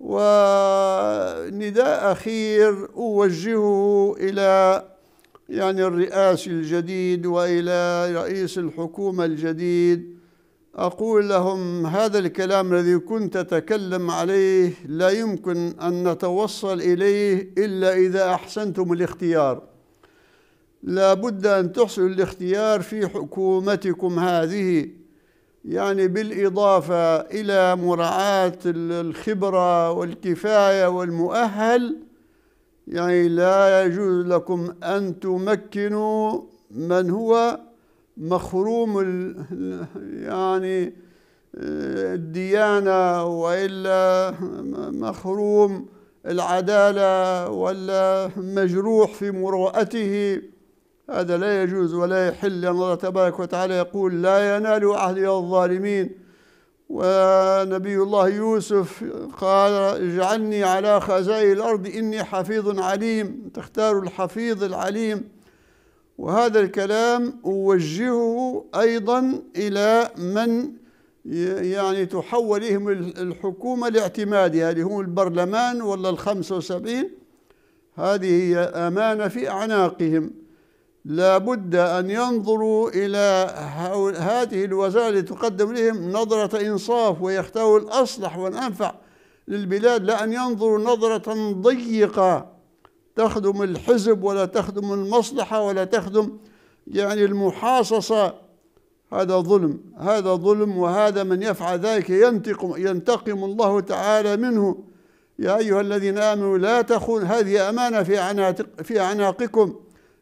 ونداء أخير أوجهه إلى يعني الرئاس الجديد وإلى رئيس الحكومة الجديد أقول لهم هذا الكلام الذي كنت تتكلم عليه لا يمكن أن نتوصل إليه إلا إذا أحسنتم الاختيار لا بد أن تحسنوا الاختيار في حكومتكم هذه يعني بالإضافة إلى مراعاة الخبرة والكفاية والمؤهل يعني لا يجوز لكم أن تمكنوا من هو مخروم يعني آه، الديانة وإلا مخروم العدالة ولا مجروح في مروءته هذا لا يجوز ولا يحل لأن الله تبارك وتعالى يقول لا ينال عهدي الظالمين ونبي الله يوسف قال اجعلني على خزائن الأرض إني حفيظ عليم تختار الحفيظ العليم وهذا الكلام أوجهه أيضا إلى من يعني تحول الحكومة لاعتمادها اللي هم البرلمان ولا الخمسة وسبعين هذه هي أمانة في أعناقهم لابد أن ينظروا إلى هذه الوزارة التي تقدم لهم نظرة إنصاف ويختاروا الأصلح والأنفع للبلاد لا أن ينظروا نظرة ضيقة تخدم الحزب ولا تخدم المصلحة ولا تخدم يعني المحاصصة هذا ظلم هذا ظلم وهذا من يفعل ذلك ينتقم ينتقم الله تعالى منه يا أيها الذين آمنوا لا تخون هذه أمانة في أعناقكم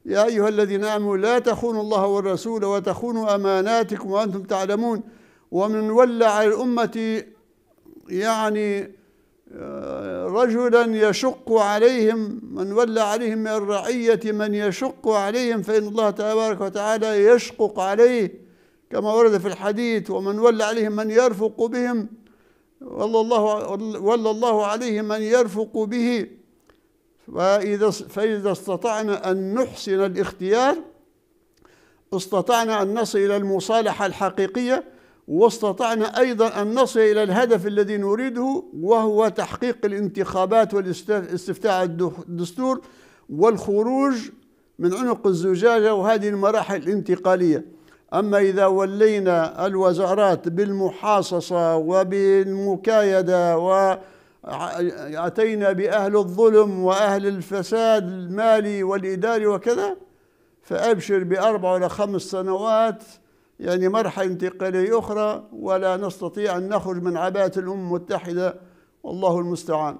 يا أيها الذين آمنوا لا تخونوا الله والرسول وتخونوا أماناتكم وأنتم تعلمون ومن ولع الأمة يعني آه، رجلا يشق عليهم من ولى عليهم من الرعية من يشق عليهم فإن الله تبارك وتعالى يشقق عليه كما ورد في الحديث ومن ولى عليهم من يرفق بهم ولى الله, ولى الله عليه من يرفق به فإذا, فإذا استطعنا أن نحسن الاختيار استطعنا أن نصل إلى المصالحة الحقيقية واستطعنا أيضا أن نصل إلى الهدف الذي نريده وهو تحقيق الانتخابات والاستفتاء الدستور والخروج من عنق الزجاجة وهذه المراحل الانتقالية أما إذا ولينا الوزارات بالمحاصصة وبالمكايدة و أتينا بأهل الظلم وأهل الفساد المالي والإداري وكذا فأبشر بأربع ولا خمس سنوات يعني مرحلة انتقالية أخرى ولا نستطيع أن نخرج من عباءة الأمم المتحدة والله المستعان